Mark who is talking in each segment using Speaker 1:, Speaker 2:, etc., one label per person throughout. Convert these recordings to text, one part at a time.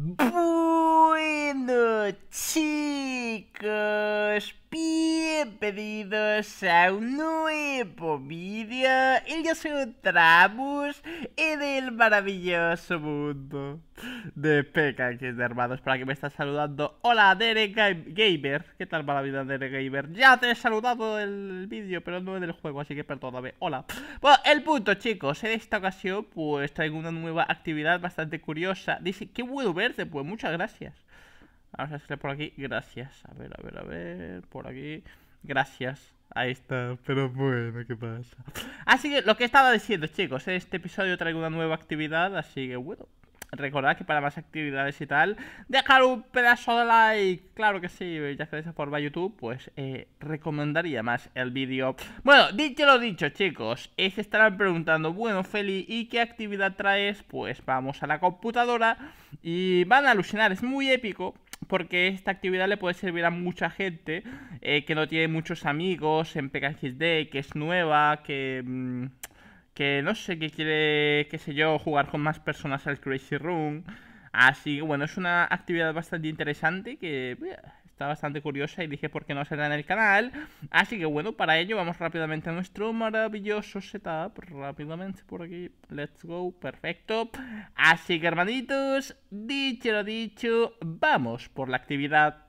Speaker 1: Boo! bienvenidos a un nuevo vídeo. Y yo soy Tramus en el maravilloso mundo de Peca, que de hermanos. Para que me está saludando. Hola, Derek Gamer. ¿Qué tal, maravilla, Derek Gamer? Ya te he saludado en el vídeo, pero no en el juego, así que perdóname. Hola. Bueno, el punto, chicos. En esta ocasión, pues traigo una nueva actividad bastante curiosa. Dice, qué bueno verte, pues muchas gracias. Vamos a hacerle por aquí, gracias. A ver, a ver, a ver, por aquí. Gracias. Ahí está, pero bueno, ¿qué pasa? Así que lo que estaba diciendo, chicos, este episodio traigo una nueva actividad, así que bueno, recordad que para más actividades y tal, dejar un pedazo de like, claro que sí, ya que de esa forma YouTube, pues eh, recomendaría más el vídeo. Bueno, dicho lo dicho, chicos, es que estarán preguntando, bueno, Feli, ¿y qué actividad traes? Pues vamos a la computadora y van a alucinar, es muy épico porque esta actividad le puede servir a mucha gente eh, que no tiene muchos amigos en PKXD, que es nueva, que... Mm, que no sé, que quiere, qué sé yo, jugar con más personas al Crazy Room. Así que bueno, es una actividad bastante interesante que eh, está bastante curiosa y dije por qué no será en el canal. Así que bueno, para ello vamos rápidamente a nuestro maravilloso setup. Rápidamente por aquí. Let's go. Perfecto. Así que hermanitos, dicho lo dicho, vamos por la actividad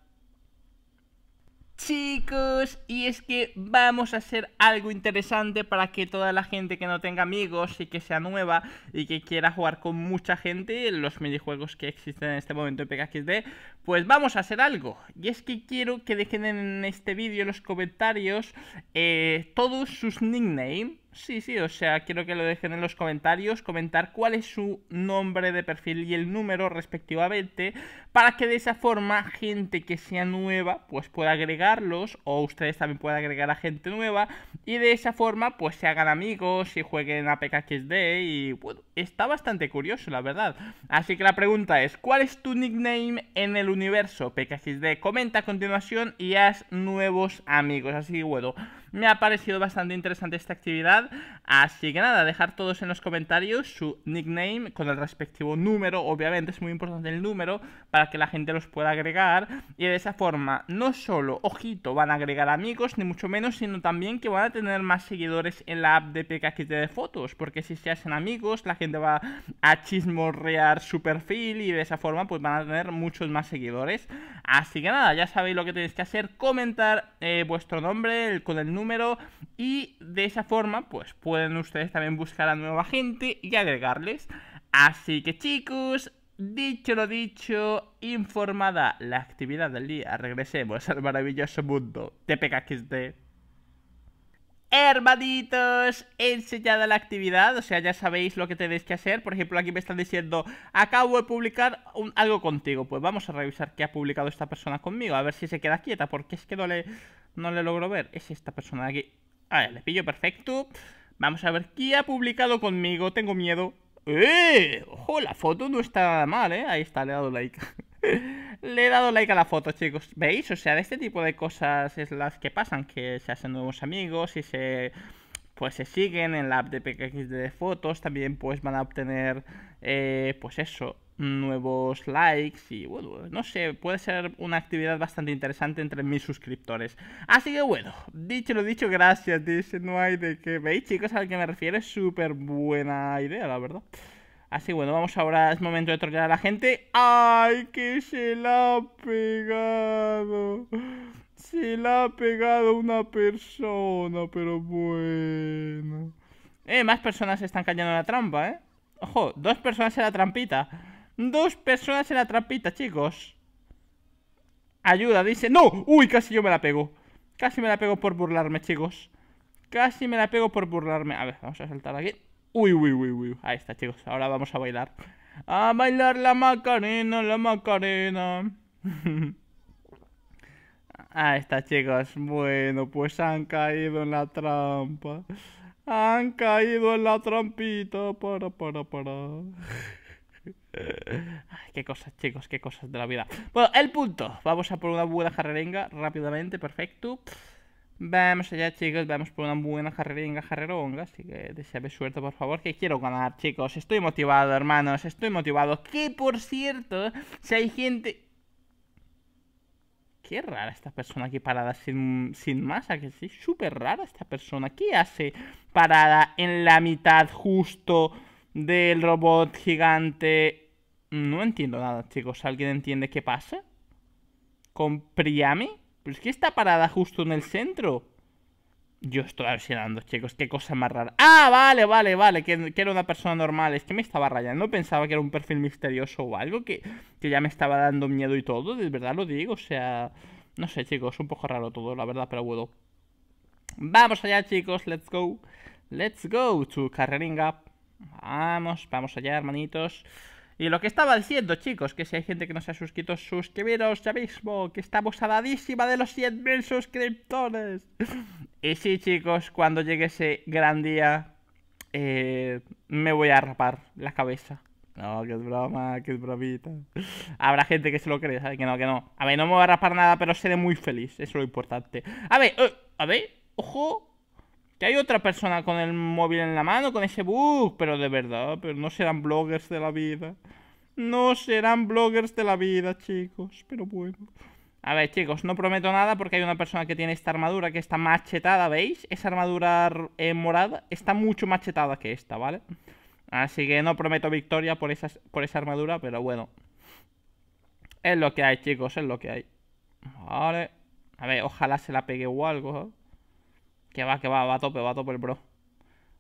Speaker 1: chicos, y es que vamos a hacer algo interesante para que toda la gente que no tenga amigos y que sea nueva y que quiera jugar con mucha gente, en los minijuegos que existen en este momento en PKXD, pues vamos a hacer algo. Y es que quiero que dejen en este vídeo en los comentarios eh, todos sus nicknames Sí, sí, o sea, quiero que lo dejen en los comentarios, comentar cuál es su nombre de perfil y el número respectivamente, para que de esa forma gente que sea nueva pues pueda agregarlos o ustedes también puedan agregar a gente nueva y de esa forma pues se hagan amigos y jueguen a PKXD y bueno, está bastante curioso la verdad. Así que la pregunta es, ¿cuál es tu nickname en el universo PKXD? Comenta a continuación y haz nuevos amigos, así que bueno... Me ha parecido bastante interesante esta actividad, así que nada, dejar todos en los comentarios su nickname con el respectivo número, obviamente es muy importante el número para que la gente los pueda agregar y de esa forma no solo, ojito, van a agregar amigos, ni mucho menos, sino también que van a tener más seguidores en la app de PKXT de fotos, porque si se hacen amigos, la gente va a chismorrear su perfil y de esa forma pues van a tener muchos más seguidores. Así que nada, ya sabéis lo que tenéis que hacer, comentar eh, vuestro nombre con el número número y de esa forma pues pueden ustedes también buscar a nueva gente y agregarles. Así que chicos, dicho lo dicho, informada la actividad del día, regresemos al maravilloso mundo de PKXD. Hermanitos, he enseñado la actividad, o sea, ya sabéis lo que tenéis que hacer. Por ejemplo, aquí me están diciendo, acabo de publicar algo contigo. Pues vamos a revisar qué ha publicado esta persona conmigo, a ver si se queda quieta, porque es que no le, no le logro ver. Es esta persona de aquí. A ver, le pillo perfecto. Vamos a ver qué ha publicado conmigo, tengo miedo. ¡Eh! Ojo, la foto no está nada mal, ¿eh? Ahí está, le he dado like. Le he dado like a la foto, chicos. ¿Veis? O sea, de este tipo de cosas es las que pasan, que se hacen nuevos amigos y se pues se siguen en la app de PKX de fotos, también pues van a obtener eh, pues eso, nuevos likes y bueno, no sé, puede ser una actividad bastante interesante entre mis suscriptores. Así que bueno, dicho lo dicho, gracias, dice, no hay de qué. ¿Veis chicos a lo que me refiero? Es súper buena idea, la verdad. Así bueno, vamos ahora, es momento de trollar a la gente. ¡Ay, que se la ha pegado! Se la ha pegado una persona, pero bueno. Eh, más personas se están cayendo en la trampa, ¿eh? Ojo, dos personas en la trampita. Dos personas en la trampita, chicos. Ayuda, dice. ¡No! ¡Uy! Casi yo me la pego. Casi me la pego por burlarme, chicos. Casi me la pego por burlarme. A ver, vamos a saltar aquí. Uy, uy, uy, uy. Ahí está, chicos. Ahora vamos a bailar. A bailar la Macarena, la Macarena. Ahí está, chicos. Bueno, pues han caído en la trampa. Han caído en la trampita. Para, para, para. Ay, qué cosas, chicos, qué cosas de la vida. Bueno, el punto. Vamos a por una buena jarrerenga rápidamente, perfecto. Vamos allá, chicos. Vamos por una buena carreringa, carreronga. Así que deseame suerte, por favor, que quiero ganar, chicos. Estoy motivado, hermanos. Estoy motivado. Que, por cierto, si hay gente... Qué rara esta persona aquí parada sin, sin masa, que sí, súper rara esta persona. ¿Qué hace parada en la mitad justo del robot gigante? No entiendo nada, chicos. ¿Alguien entiende qué pasa? ¿Con Priami? Pues es que está parada justo en el centro. Yo estoy alucinando, chicos. Qué cosa más rara. Ah, vale, vale, vale. Que, era una persona normal. Es que me estaba rayando. Pensaba que era un perfil misterioso o algo que, que ya me estaba dando miedo y todo. De verdad lo digo. O sea, no sé, chicos. Un poco raro todo, la verdad, pero bueno. Vamos allá, chicos. Let's go. Let's go to Up Vamos, vamos allá, hermanitos. Y lo que estaba diciendo, chicos, que si hay gente que no se ha suscrito, suscribiros ya mismo, que estamos a dadísima de los 100.000 suscriptores. y sí, chicos, cuando llegue ese gran día, eh, me voy a rapar la cabeza. No, que es broma, que es bromita. Habrá gente que se lo cree, ¿sabes? Que no, que no. A ver, no me voy a rapar nada, pero seré muy feliz. Eso es lo importante. A ver, eh, a ver, ojo, que hay otra persona con el móvil en la mano, con ese bug, pero de verdad, pero no serán bloggers de la vida. No serán bloggers de la vida, chicos, pero bueno. A ver, chicos, no prometo nada porque hay una persona que tiene esta armadura que está machetada, ¿veis? Esa armadura eh, morada está mucho machetada que esta, ¿vale? Así que no prometo victoria por, por esa armadura, pero bueno. Es lo que hay, chicos, es lo que hay. Vale. A ver, ojalá se la pegue o algo. ¿eh? Que va, que va, va a tope, va a tope el bro.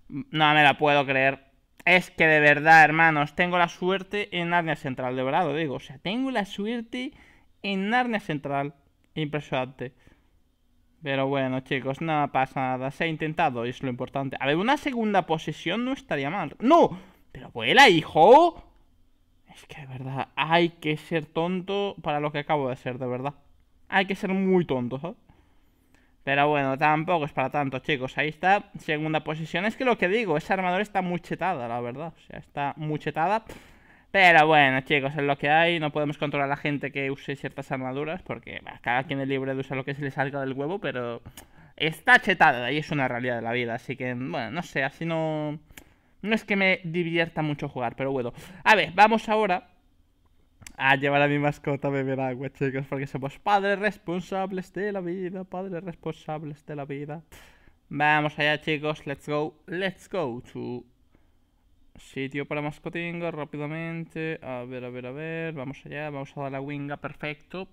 Speaker 1: No me la puedo creer. Es que de verdad, hermanos, tengo la suerte en Narnia Central, de verdad lo digo. O sea, tengo la suerte en Narnia Central. Impresionante. Pero bueno, chicos, nada, pasa nada. Se ha intentado y es lo importante. A ver, una segunda posesión no estaría mal. ¡No! ¡Pero vuela, hijo! Es que de verdad, hay que ser tonto para lo que acabo de ser, de verdad. Hay que ser muy tonto, ¿sabes? Pero bueno, tampoco es para tanto, chicos. Ahí está, segunda posición. Es que lo que digo, esa armadura está muy chetada, la verdad. O sea, está muy chetada. Pero bueno, chicos, es lo que hay. No podemos controlar a la gente que use ciertas armaduras. Porque cada quien es libre de usar lo que se le salga del huevo. Pero está chetada, y es una realidad de la vida. Así que, bueno, no sé, así no... No es que me divierta mucho jugar, pero bueno. A ver, vamos ahora a llevar a mi mascota a beber agua, chicos, porque somos padres responsables de la vida, padres responsables de la vida. Vamos allá, chicos, let's go, let's go to sitio para mascotinga rápidamente. A ver, a ver, a ver, vamos allá, vamos a dar la winga, perfecto.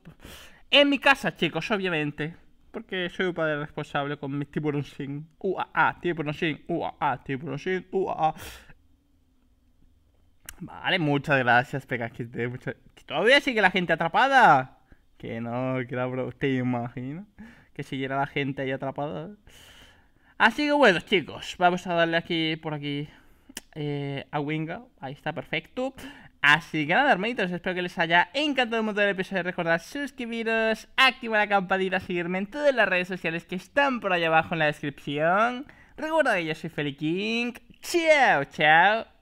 Speaker 1: En mi casa, chicos, obviamente, porque soy un padre responsable con mi tiburón sin. U-A-A, tiburón sin, U-A-A, tiburón sin, U-A-A Vale, muchas gracias, Pega Todavía sigue la gente atrapada. Que no, que la bro... Te imagino que siguiera la gente ahí atrapada. Así que bueno, chicos, vamos a darle aquí, por aquí, eh, a Winga. Ahí está, perfecto. Así que nada, hermanitos, espero que les haya encantado el el episodio. Recordad suscribiros, activar la campanita, seguirme en todas las redes sociales que están por allá abajo en la descripción. Recuerda que yo soy Feli King. Chao, chao.